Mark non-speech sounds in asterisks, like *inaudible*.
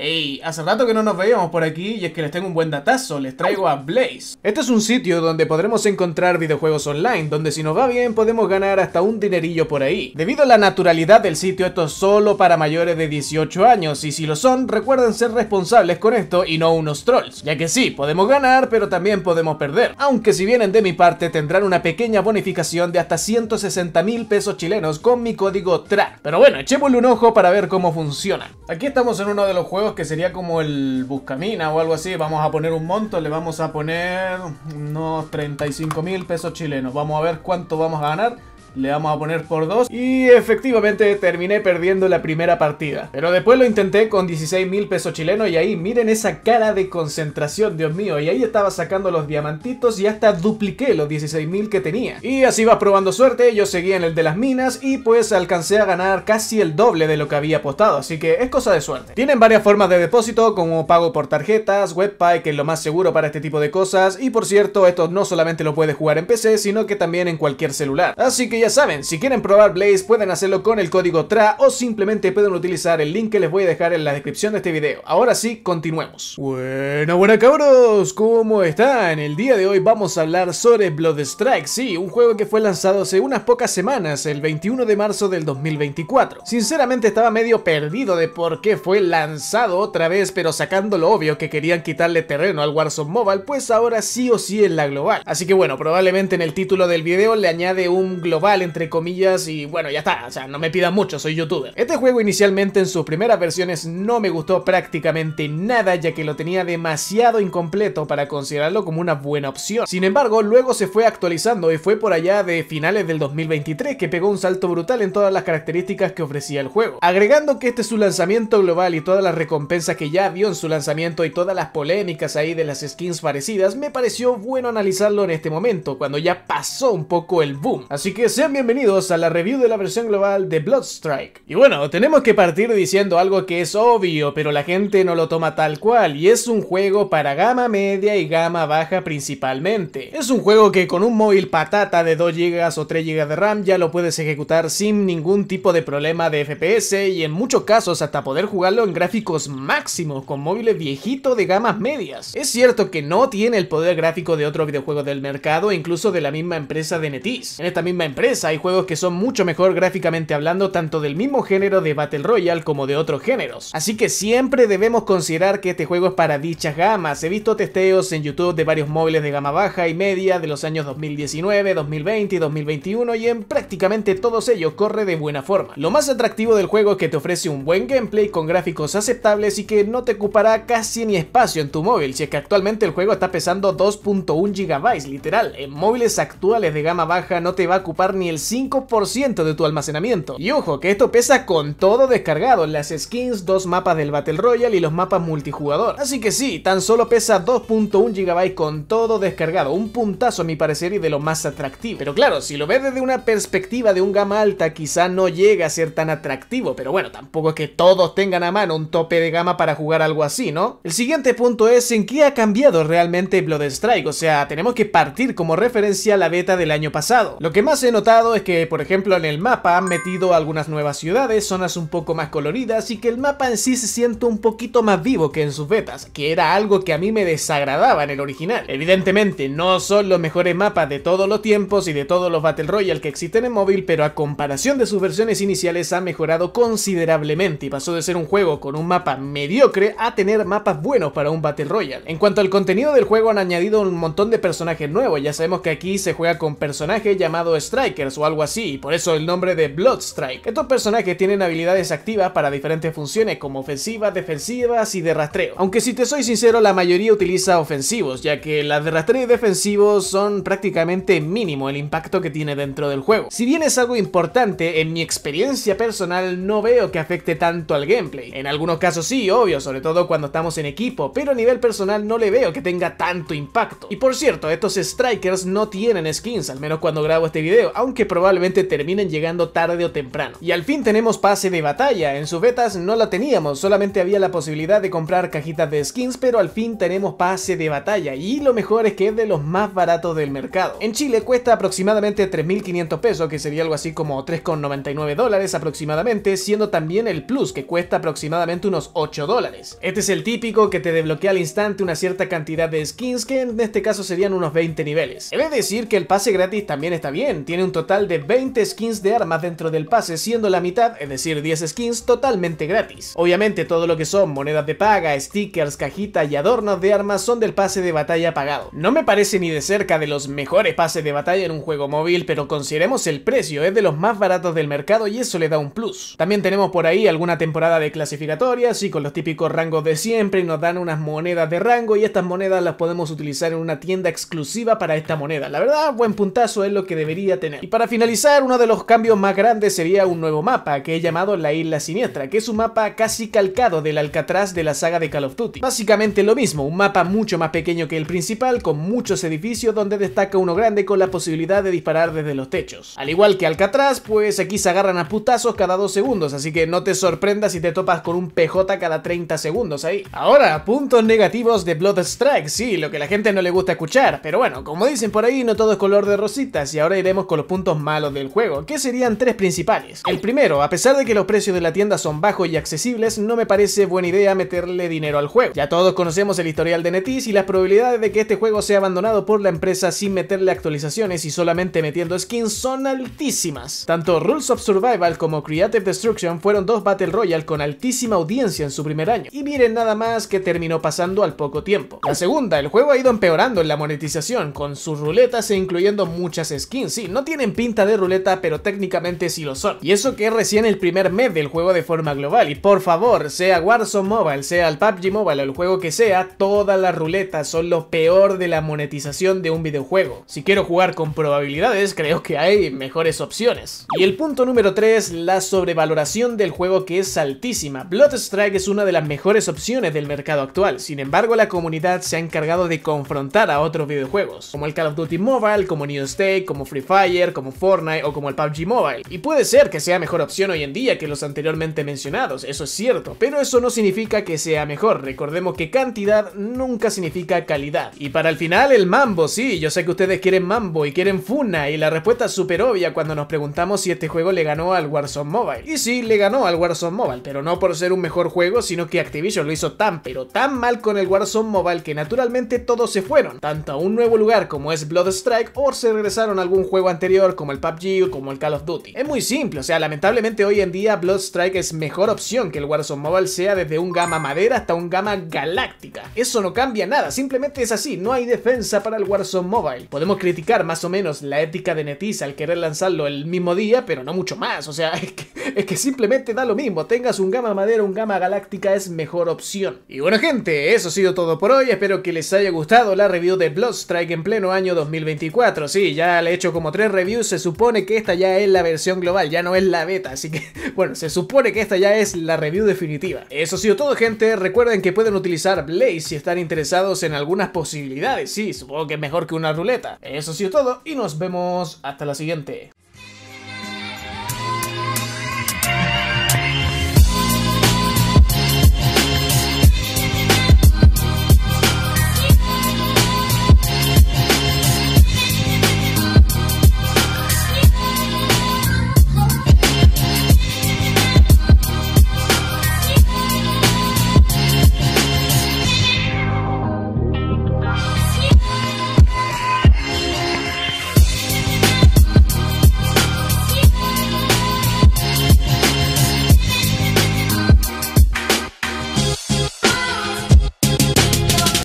Hey, hace rato que no nos veíamos por aquí y es que les tengo un buen datazo, les traigo a Blaze. Este es un sitio donde podremos encontrar videojuegos online, donde si nos va bien podemos ganar hasta un dinerillo por ahí. Debido a la naturalidad del sitio, esto es solo para mayores de 18 años y si lo son, recuerden ser responsables con esto y no unos trolls. Ya que sí, podemos ganar, pero también podemos perder. Aunque si vienen de mi parte, tendrán una pequeña bonificación de hasta 160 mil pesos chilenos con mi código TRA. Pero bueno, echémosle un ojo para ver cómo funciona. Aquí estamos en uno de los juegos que sería como el Buscamina o algo así. Vamos a poner un monto, le vamos a poner unos 35 mil pesos chilenos. Vamos a ver cuánto vamos a ganar le vamos a poner por 2 y efectivamente terminé perdiendo la primera partida. Pero después lo intenté con 16 mil pesos chilenos y ahí miren esa cara de concentración, Dios mío, y ahí estaba sacando los diamantitos y hasta dupliqué los 16 mil que tenía. Y así vas probando suerte, yo seguía en el de las minas y pues alcancé a ganar casi el doble de lo que había apostado, así que es cosa de suerte. Tienen varias formas de depósito como pago por tarjetas, webpay que es lo más seguro para este tipo de cosas y por cierto esto no solamente lo puedes jugar en PC sino que también en cualquier celular. Así que ya saben, si quieren probar Blaze pueden hacerlo con el código TRA o simplemente pueden utilizar el link que les voy a dejar en la descripción de este video. Ahora sí, continuemos. Bueno, buena cabros, ¿cómo están? El día de hoy vamos a hablar sobre Blood sí, un juego que fue lanzado hace unas pocas semanas, el 21 de marzo del 2024. Sinceramente estaba medio perdido de por qué fue lanzado otra vez, pero sacando lo obvio que querían quitarle terreno al Warzone Mobile, pues ahora sí o sí en la global. Así que bueno, probablemente en el título del video le añade un global entre comillas, y bueno, ya está, o sea, no me pidan mucho, soy youtuber. Este juego inicialmente en sus primeras versiones no me gustó prácticamente nada, ya que lo tenía demasiado incompleto para considerarlo como una buena opción. Sin embargo, luego se fue actualizando y fue por allá de finales del 2023 que pegó un salto brutal en todas las características que ofrecía el juego. Agregando que este es su lanzamiento global y todas las recompensas que ya vio en su lanzamiento y todas las polémicas ahí de las skins parecidas, me pareció bueno analizarlo en este momento, cuando ya pasó un poco el boom. Así que sean bienvenidos a la review de la versión global de Bloodstrike. Y bueno, tenemos que partir diciendo algo que es obvio, pero la gente no lo toma tal cual, y es un juego para gama media y gama baja principalmente. Es un juego que con un móvil patata de 2 GB o 3 GB de RAM ya lo puedes ejecutar sin ningún tipo de problema de FPS y en muchos casos hasta poder jugarlo en gráficos máximos con móviles viejitos de gamas medias. Es cierto que no tiene el poder gráfico de otro videojuego del mercado, incluso de la misma empresa de NetEase. En esta misma empresa hay juegos que son mucho mejor gráficamente hablando tanto del mismo género de Battle Royale como de otros géneros. Así que siempre debemos considerar que este juego es para dichas gamas. He visto testeos en YouTube de varios móviles de gama baja y media de los años 2019, 2020 y 2021 y en prácticamente todos ellos corre de buena forma. Lo más atractivo del juego es que te ofrece un buen gameplay con gráficos aceptables y que no te ocupará casi ni espacio en tu móvil, si es que actualmente el juego está pesando 2.1 GB literal. En móviles actuales de gama baja no te va a ocupar ni el 5% de tu almacenamiento. Y ojo, que esto pesa con todo descargado, las skins, dos mapas del Battle Royale y los mapas multijugador. Así que sí, tan solo pesa 2.1 GB con todo descargado, un puntazo a mi parecer y de lo más atractivo. Pero claro, si lo ves desde una perspectiva de un gama alta, quizá no llega a ser tan atractivo, pero bueno, tampoco es que todos tengan a mano un tope de gama para jugar algo así, ¿no? El siguiente punto es en qué ha cambiado realmente Blood Strike, o sea, tenemos que partir como referencia a la beta del año pasado. Lo que más se nota es que, por ejemplo, en el mapa han metido algunas nuevas ciudades, zonas un poco más coloridas y que el mapa en sí se siente un poquito más vivo que en sus betas, que era algo que a mí me desagradaba en el original. Evidentemente, no son los mejores mapas de todos los tiempos y de todos los Battle Royale que existen en móvil, pero a comparación de sus versiones iniciales han mejorado considerablemente y pasó de ser un juego con un mapa mediocre a tener mapas buenos para un Battle Royale. En cuanto al contenido del juego han añadido un montón de personajes nuevos, ya sabemos que aquí se juega con personaje llamado Strike, o algo así, y por eso el nombre de Bloodstrike. Estos personajes tienen habilidades activas para diferentes funciones como ofensivas, defensivas y de rastreo. Aunque si te soy sincero, la mayoría utiliza ofensivos, ya que las de rastreo y defensivos son prácticamente mínimo el impacto que tiene dentro del juego. Si bien es algo importante, en mi experiencia personal no veo que afecte tanto al gameplay. En algunos casos sí, obvio, sobre todo cuando estamos en equipo, pero a nivel personal no le veo que tenga tanto impacto. Y por cierto, estos Strikers no tienen skins, al menos cuando grabo este video, aunque que probablemente terminen llegando tarde o temprano. Y al fin tenemos pase de batalla, en sus betas no la teníamos, solamente había la posibilidad de comprar cajitas de skins, pero al fin tenemos pase de batalla y lo mejor es que es de los más baratos del mercado. En Chile cuesta aproximadamente 3.500 pesos, que sería algo así como 3,99 dólares aproximadamente, siendo también el plus que cuesta aproximadamente unos 8 dólares. Este es el típico que te desbloquea al instante una cierta cantidad de skins que en este caso serían unos 20 niveles. He de decir que el pase gratis también está bien, tiene un total de 20 skins de armas dentro del pase, siendo la mitad, es decir 10 skins, totalmente gratis. Obviamente todo lo que son monedas de paga, stickers, cajitas y adornos de armas son del pase de batalla pagado. No me parece ni de cerca de los mejores pases de batalla en un juego móvil, pero consideremos el precio, es de los más baratos del mercado y eso le da un plus. También tenemos por ahí alguna temporada de clasificatorias y con los típicos rangos de siempre nos dan unas monedas de rango y estas monedas las podemos utilizar en una tienda exclusiva para esta moneda. La verdad, buen puntazo es lo que debería tener. Y para finalizar, uno de los cambios más grandes sería un nuevo mapa, que he llamado la Isla Siniestra, que es un mapa casi calcado del Alcatraz de la saga de Call of Duty. Básicamente lo mismo, un mapa mucho más pequeño que el principal, con muchos edificios donde destaca uno grande con la posibilidad de disparar desde los techos. Al igual que Alcatraz, pues aquí se agarran a putazos cada dos segundos, así que no te sorprendas si te topas con un PJ cada 30 segundos ahí. Ahora, puntos negativos de Blood Strike, sí, lo que la gente no le gusta escuchar, pero bueno, como dicen por ahí, no todo es color de rositas y ahora iremos con los puntos malos del juego, que serían tres principales. El primero, a pesar de que los precios de la tienda son bajos y accesibles, no me parece buena idea meterle dinero al juego. Ya todos conocemos el historial de NetEase y las probabilidades de que este juego sea abandonado por la empresa sin meterle actualizaciones y solamente metiendo skins son altísimas. Tanto Rules of Survival como Creative Destruction fueron dos Battle Royale con altísima audiencia en su primer año. Y miren nada más que terminó pasando al poco tiempo. La segunda, el juego ha ido empeorando en la monetización, con sus ruletas e incluyendo muchas skins. Sí, no tiene en pinta de ruleta, pero técnicamente sí lo son. Y eso que es recién el primer mes del juego de forma global. Y por favor, sea Warzone Mobile, sea el PUBG Mobile o el juego que sea, todas las ruletas son lo peor de la monetización de un videojuego. Si quiero jugar con probabilidades, creo que hay mejores opciones. Y el punto número 3, la sobrevaloración del juego que es altísima. Bloodstrike es una de las mejores opciones del mercado actual. Sin embargo, la comunidad se ha encargado de confrontar a otros videojuegos, como el Call of Duty Mobile, como New State, como Free Fire, como Fortnite o como el PUBG Mobile. Y puede ser que sea mejor opción hoy en día que los anteriormente mencionados, eso es cierto, pero eso no significa que sea mejor. Recordemos que cantidad nunca significa calidad. Y para el final, el mambo, sí, yo sé que ustedes quieren mambo y quieren funa, y la respuesta es súper obvia cuando nos preguntamos si este juego le ganó al Warzone Mobile. Y sí, le ganó al Warzone Mobile, pero no por ser un mejor juego, sino que Activision lo hizo tan, pero tan mal con el Warzone Mobile que naturalmente todos se fueron, tanto a un nuevo lugar como es Blood Strike, o se regresaron a algún juego anterior como el PUBG o como el Call of Duty. Es muy simple, o sea, lamentablemente hoy en día Bloodstrike es mejor opción que el Warzone Mobile sea desde un gama madera hasta un gama galáctica. Eso no cambia nada, simplemente es así, no hay defensa para el Warzone Mobile. Podemos criticar más o menos la ética de Netiza al querer lanzarlo el mismo día, pero no mucho más, o sea, *laughs* es que, simplemente da lo mismo, tengas un gama madera o un gama galáctica es mejor opción. Y bueno gente, eso ha sido todo por hoy, espero que les haya gustado la review de Bloodstrike en pleno año 2024, sí, ya le he hecho como tres reviews se supone que esta ya es la versión global, ya no es la beta, así que *laughs* bueno, se supone que esta ya es la review definitiva. Eso ha sido todo gente, recuerden que pueden utilizar Blaze si están interesados en algunas posibilidades, sí, supongo que es mejor que una ruleta. Eso ha sido todo y nos vemos hasta la siguiente.